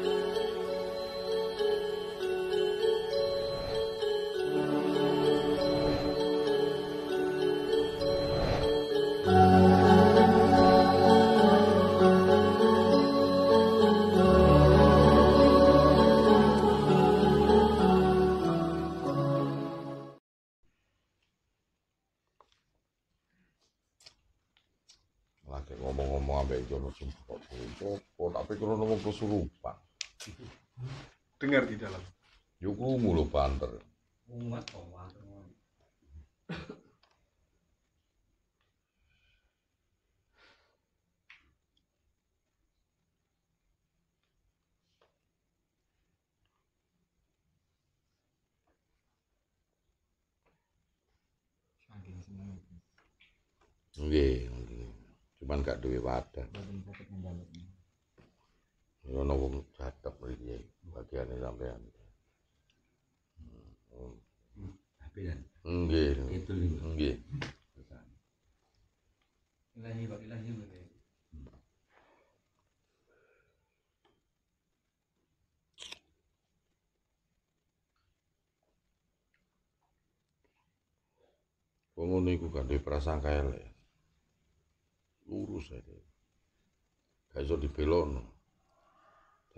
lagi ngomong-ngomong ambil jono sumpah kok tapi kalau ngomong kesurupan Dengar di dalam. Yuku mulu panter. Umat kok panter. cuman gak duwe wadah ngono wong jatep iki bagiane sampean kan, Nggih. Nggih. Ilahi wa ilahi Wong ngono iku gak duwe prasangka elek. Lurus ae. Gak iso dibelokno.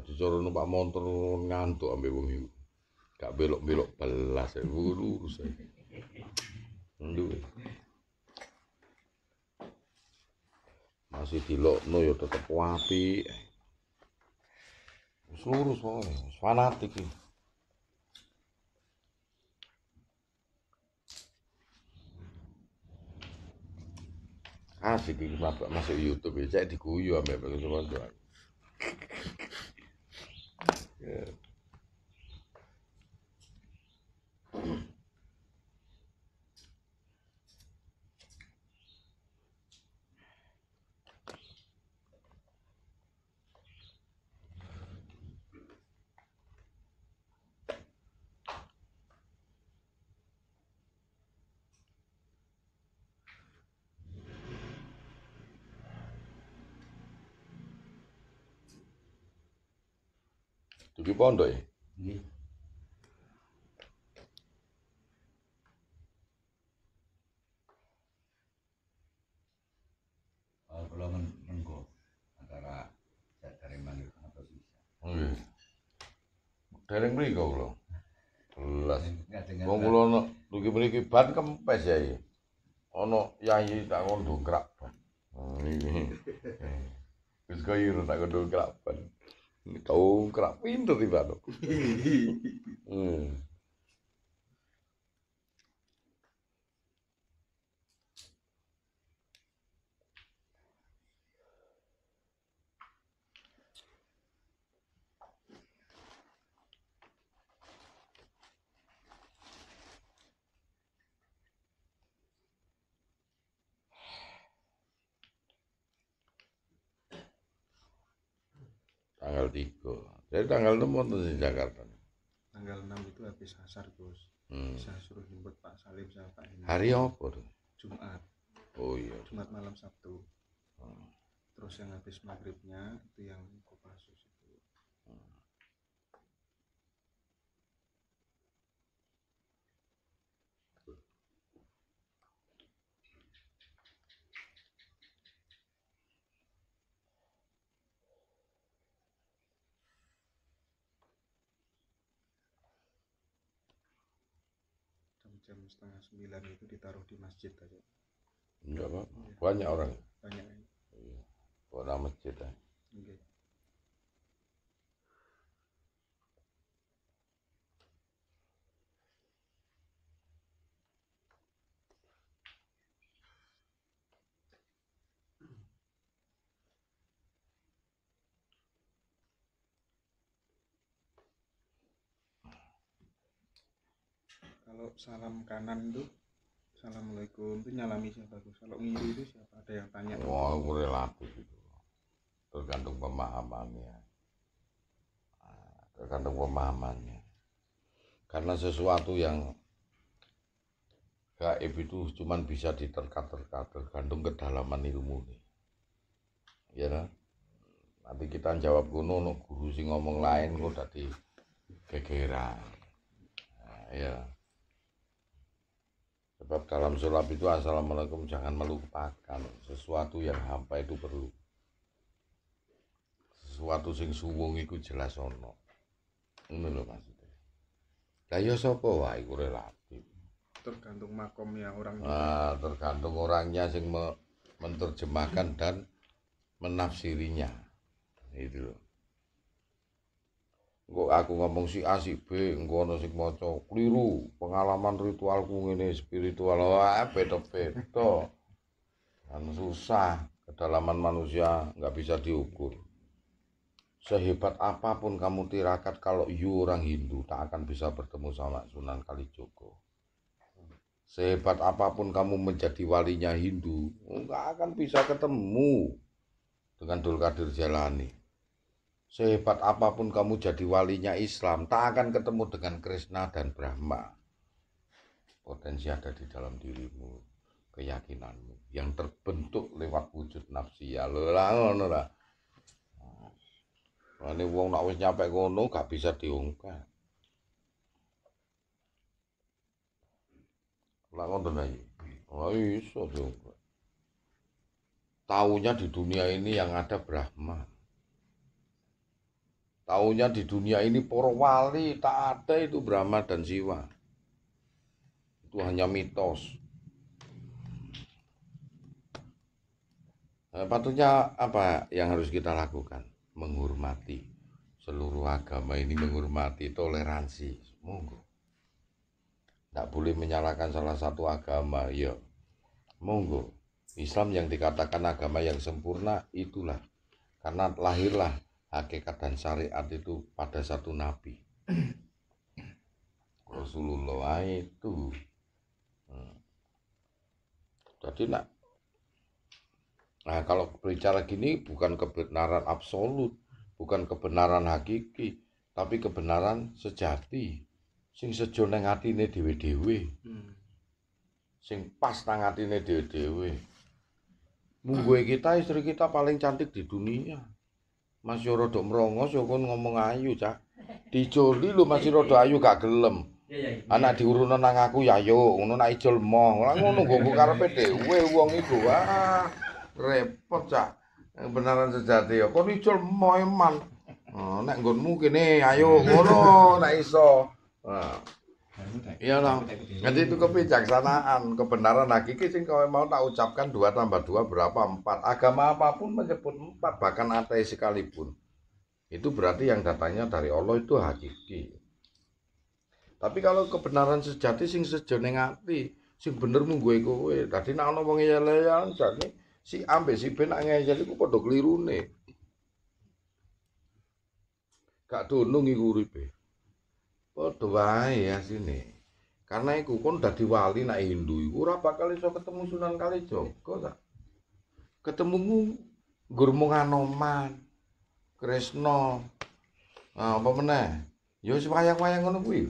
Jadi cara numpak motor ngantuk ambil wong iku. Gak belok-belok belas ya lurus ae. Ndu. Masih dilokno ya tetep wapi. seluruh soalnya, fanatik iki. Asik bapak masuk YouTube ya, cek diguyu ambek pengen Yeah. Dugi pondok ya? Iya. Kalau men antara atau oh, iya. Jelas. Wong kula ono dugi kempes ya iki. Iya. Ono yayi tak kon dongkrak nah, ini Niki. kau kaya tak kon dongkrak Dongkrak pinter tiba tiba Hmm. tanggal 3 jadi tanggal 6 mau di Jakarta tanggal 6 itu habis asar Gus hmm. saya suruh jemput Pak Salim sama Pak Henry hari apa tuh? Jumat oh iya Jumat malam Sabtu hmm. terus yang habis maghribnya itu yang Kopassus jam setengah sembilan itu ditaruh di masjid aja enggak pak banyak orang banyak Iya. orang masjid aja. Okay. kalau salam kanan itu assalamualaikum itu nyalami siapa bagus kalau ngiri itu siapa ada yang tanya Oh wow, relatif itu tergantung pemahamannya ah, tergantung pemahamannya karena sesuatu yang gaib itu cuma bisa diterka-terka tergantung kedalaman ilmu nih ya nah? nanti kita jawab kuno no guru sih ngomong lain kok tadi kegeran nah, ya Sebab dalam sulap itu Assalamualaikum jangan melupakan sesuatu yang hampa itu perlu. Sesuatu sing suwung iku jelas ono. Ngono lho maksudnya. Lah ya sapa wae iku relatif. Tergantung makomnya orangnya. Nah, tergantung orangnya sing menerjemahkan dan menafsirinya. Itu loh. Kok aku ngomong si A si B, engko ana sing maca keliru. Pengalaman ritualku ini spiritual wae oh, ah, beda-beda. Kan susah kedalaman manusia nggak bisa diukur. Sehebat apapun kamu tirakat kalau you orang Hindu tak akan bisa bertemu sama Sunan Kalijogo. Sehebat apapun kamu menjadi walinya Hindu, enggak akan bisa ketemu dengan Dulkadir Jalani. Sehebat apapun kamu jadi walinya Islam, tak akan ketemu dengan Krishna dan Brahma. Potensi ada di dalam dirimu, keyakinanmu yang terbentuk lewat wujud nafsi, Ya, lelah, nah, Ini wong nak wis nyampe kono gak bisa diungkap. Lah ngoten ae. Oh iso diungkap. Taunya di dunia ini yang ada Brahma. Tahunya di dunia ini poro wali tak ada itu Brahma dan Siwa. Itu hanya mitos. Nah, patutnya apa yang harus kita lakukan? Menghormati seluruh agama ini menghormati toleransi. Monggo. Tidak boleh menyalahkan salah satu agama, ya. Monggo. Islam yang dikatakan agama yang sempurna itulah karena lahirlah hakikat dan syariat itu pada satu nabi Rasulullah itu hmm. jadi nak nah kalau berbicara gini bukan kebenaran absolut bukan kebenaran hakiki tapi kebenaran sejati sing sejone nang atine dhewe-dhewe hmm. sing pas nang atine dhewe-dhewe gue kita istri kita paling cantik di dunia Mas yo rada mrongos kon ngomong ayu, Cak. Dijoli lho Mas rada ayu gak gelem. Iya, iya, iya. Anak diuruno nang aku ya yo, ngono nak ijol moh. Lah ngono nggo karepe dhewe wong iku. Ah, repot, Cak. Beneran sejati ya. Kon ijol moh eman. Oh, nek nggonmu kene ayo ngono nek iso. Nah. Iya lah. Jadi itu kebijaksanaan, kebenaran hakiki nah, sing Kalau mau tak ucapkan dua tambah dua berapa empat. Agama apapun menyebut empat, bahkan ateis sekalipun. Itu berarti yang datanya dari Allah itu hakiki. Tapi kalau kebenaran sejati sing sejeneng ngati, sing bener mung gue kowe. Tadi nek ono wong ngeyel jane si ambe si ben nek ngeyel iku padha klirune. Gak dunung iku uripe. Padha oh, wae ya, sini. Karena iku kon dadi wali nek Hindu iku ora bakal iso ketemu Sunan Kalijaga ta. Ketemu nggur mung Anoman, Kresna. Nah, apa meneh? Ya wis wayang-wayang ngono kuwi.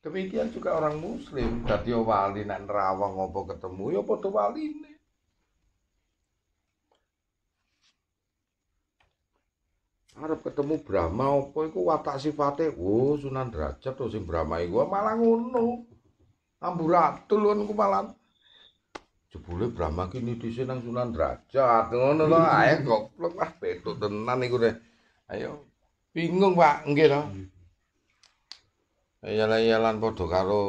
Demikian juga orang muslim dadi wali nek nerawang apa ketemu ya padha waline. harap ketemu Brahma apa iku watak sifate oh Sunan Derajat to sing Brahma iku malah ngono amburadul ngono kan ku malah jebule Brahma ki nidise nang Sunan Derajat ngono to hmm. ae goblok ah betuk tenan iku deh ayo bingung Pak nggih to Iyalah-iyalan hmm. padha karo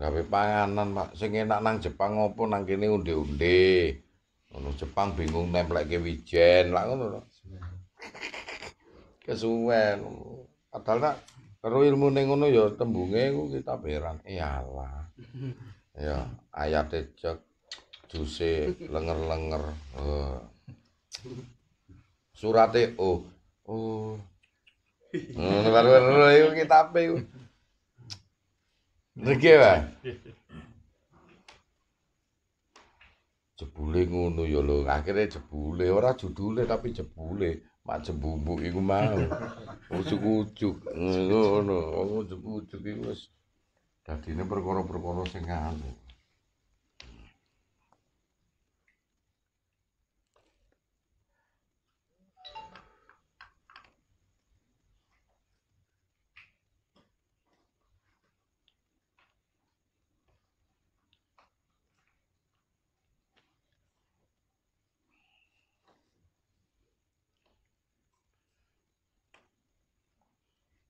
gawe panganan Pak sing enak nang Jepang apa nang kene unde unde, ngono Jepang bingung nempelke wijen lak ngono kesuwen padahal tak karo ilmu ning ngono ya tembunge iku kita beran, iyalah eh, ya ayate cek juse lenger-lenger uh. surate o oh. oh ngono karo iku kitabe iku Niki wae. Jebule ngono ya lho, akhire jebule ora judule tapi jebule. macem bumbu iku mah ucuk-ucuk ngono ngono ucuk-ucuk iku wis dadine perkara-perkara sing aneh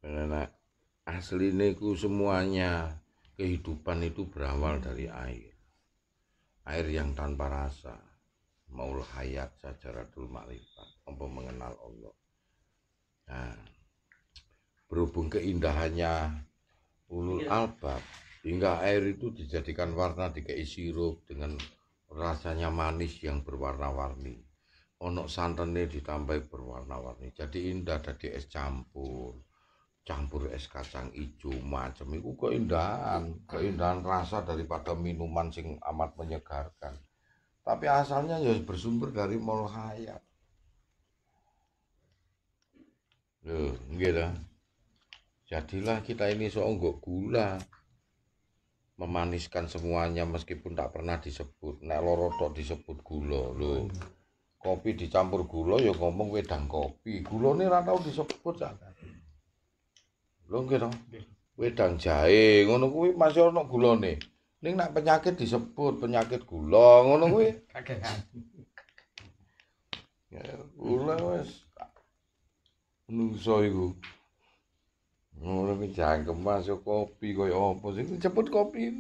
Karena asli niku semuanya kehidupan itu berawal dari air. Air yang tanpa rasa. Maul hayat sajaratul ma'rifat. Apa mengenal Allah. Nah, berhubung keindahannya ulul iya. albab hingga air itu dijadikan warna dikei sirup dengan rasanya manis yang berwarna-warni onok santannya ditambah berwarna-warni jadi indah dari es campur campur es kacang ijo macam itu keindahan keindahan rasa daripada minuman sing amat menyegarkan tapi asalnya ya bersumber dari mall hayat loh gitu jadilah kita ini seonggok gula memaniskan semuanya meskipun tak pernah disebut nek lorotok disebut gula loh kopi dicampur gula ya ngomong wedang kopi gula ini ratau disebut kan Lho nggih to. Wedang jahe ngono kuwi masih ana gulane. Ning nak penyakit disebut penyakit gula ngono kuwi. Kagak. Ya gula wis menungso iku. Ngono iki jangkem masuk kopi koyo opo. sih disebut kopi.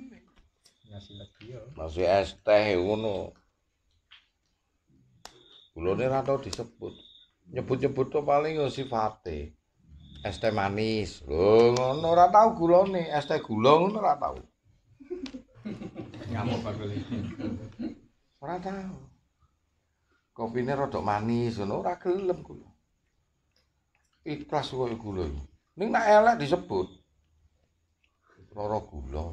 Nasi lagi yo. Masih es teh ngono. Gulane ra tau disebut. Nyebut-nyebut to paling yo sifate. es teh manis. Loh, ngono ora tau gulone, es teh gula ngono ora tau. Ngamuk bakul iki. Ora tau. Kopine rada manis ngono ora gelem kula. Ikhlas koyo gula iki. Ning nek elek disebut loro gula.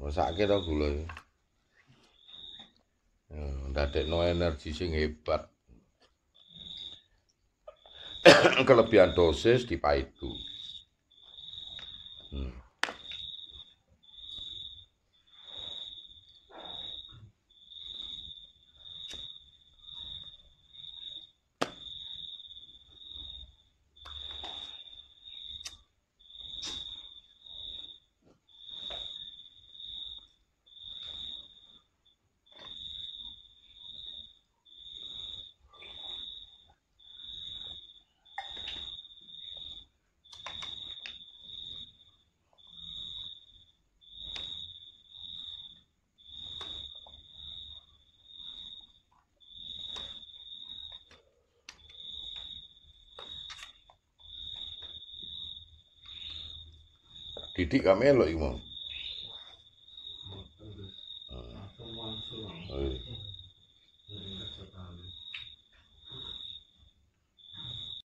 Rusake oh, to gula iki. Ndadekno energi sing hebat. kelebihan dosis di dipaidu. Hmm. titik kami irmão imam